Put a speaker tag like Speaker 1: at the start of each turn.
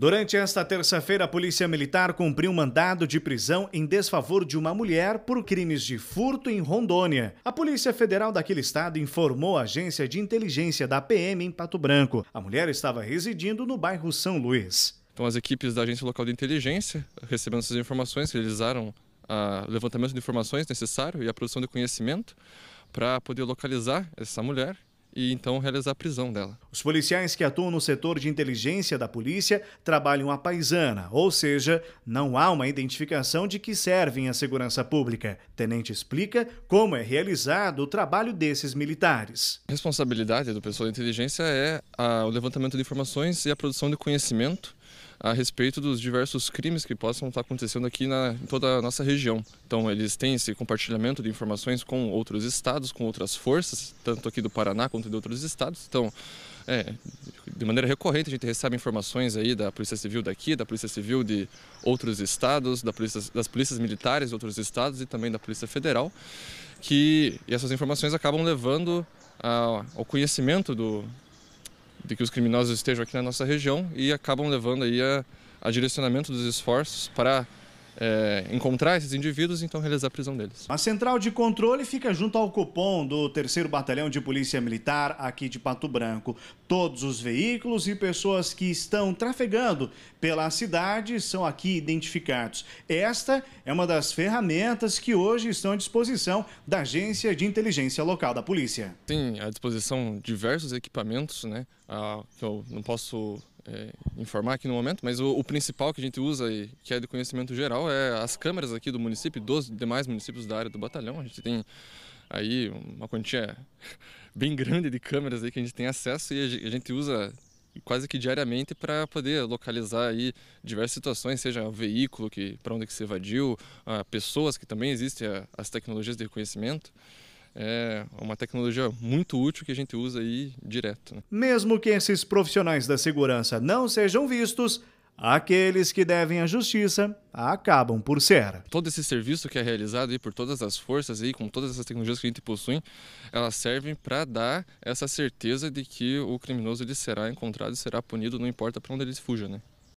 Speaker 1: Durante esta terça-feira, a Polícia Militar cumpriu um mandado de prisão em desfavor de uma mulher por crimes de furto em Rondônia. A Polícia Federal daquele estado informou a agência de inteligência da PM em Pato Branco. A mulher estava residindo no bairro São Luís.
Speaker 2: Então, as equipes da agência local de inteligência, recebendo essas informações, realizaram o ah, levantamento de informações necessário e a produção de conhecimento para poder localizar essa mulher e então realizar a prisão dela.
Speaker 1: Os policiais que atuam no setor de inteligência da polícia trabalham à paisana, ou seja, não há uma identificação de que servem à segurança pública. Tenente explica como é realizado o trabalho desses militares. A
Speaker 2: responsabilidade do pessoal de inteligência é a, o levantamento de informações e a produção de conhecimento a respeito dos diversos crimes que possam estar tá acontecendo aqui na, em toda a nossa região. Então, eles têm esse compartilhamento de informações com outros estados, com outras forças, tanto aqui do Paraná quanto de outros estados. Então, é, de maneira recorrente a gente recebe informações aí da Polícia Civil daqui, da Polícia Civil de outros estados, da polícia, das polícias militares de outros estados e também da Polícia Federal, que essas informações acabam levando ao conhecimento do, de que os criminosos estejam aqui na nossa região e acabam levando aí a, a direcionamento dos esforços para é, encontrar esses indivíduos e então
Speaker 1: realizar a prisão deles. A central de controle fica junto ao cupom do 3 Batalhão de Polícia Militar aqui de Pato Branco. Todos os veículos e pessoas que estão trafegando pela cidade são aqui identificados. Esta é uma das ferramentas que hoje estão à disposição da Agência de Inteligência Local da Polícia.
Speaker 2: Tem à disposição diversos equipamentos, né? Ah, que eu não posso é, informar aqui no momento, mas o, o, principal que a gente usa e que é de conhecimento geral é as câmeras aqui do município, dos demais municípios da área do batalhão. A gente tem aí uma quantia bem grande de câmeras aí que a gente tem acesso e a gente usa quase que diariamente para poder localizar aí diversas situações, seja o veículo que para onde que se evadiu, ah, pessoas que também existem ah, as tecnologias de reconhecimento é uma tecnologia muito útil que a gente usa aí direto. Né?
Speaker 1: Mesmo que esses profissionais da segurança não sejam vistos, aqueles que devem à justiça acabam por ser.
Speaker 2: Todo esse serviço que é realizado aí por todas as forças aí, com todas essas tecnologias que a gente possui, elas servem para dar essa certeza de que o criminoso ele será encontrado e será punido, não importa para onde ele fuja, né?